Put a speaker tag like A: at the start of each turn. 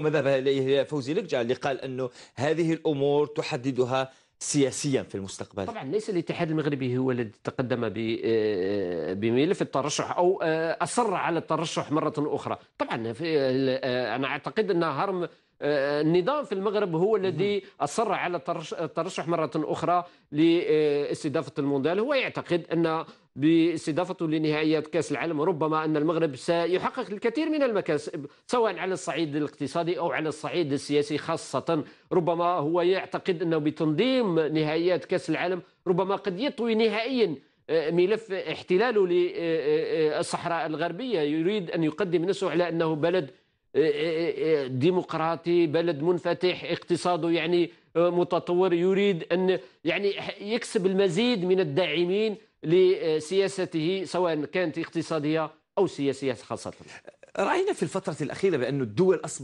A: ومذهب اليه فوزي لقجع اللي قال انه هذه الامور تحددها سياسيا
B: في المستقبل طبعا ليس الاتحاد المغربي هو الذي تقدم آه، بملف الترشح او آه، اصر على الترشح مره اخرى طبعا آه، انا اعتقد ان هرم النظام في المغرب هو الذي أصر على الترشح مرة أخرى لاستضافة المونديال هو يعتقد أن باستضافته لنهائيات كاس العالم ربما ان المغرب سيحقق الكثير من المكاسب سواء على الصعيد الاقتصادي او على الصعيد السياسي خاصه ربما هو يعتقد انه بتنظيم نهائيات كاس العالم ربما قد يطوي نهائيا آه، ملف احتلاله للصحراء الغربيه يريد ان يقدم نفسه على انه بلد إيه، إيه، إيه، ديمقراطي بلد منفتح اقتصاده يعني آه، متطور يريد أن يعني يكسب المزيد من الداعمين لسياسته سواء كانت اقتصادية أو سياسية خاصة
C: رأينا في الفترة الأخيرة بأن الدول أصبحت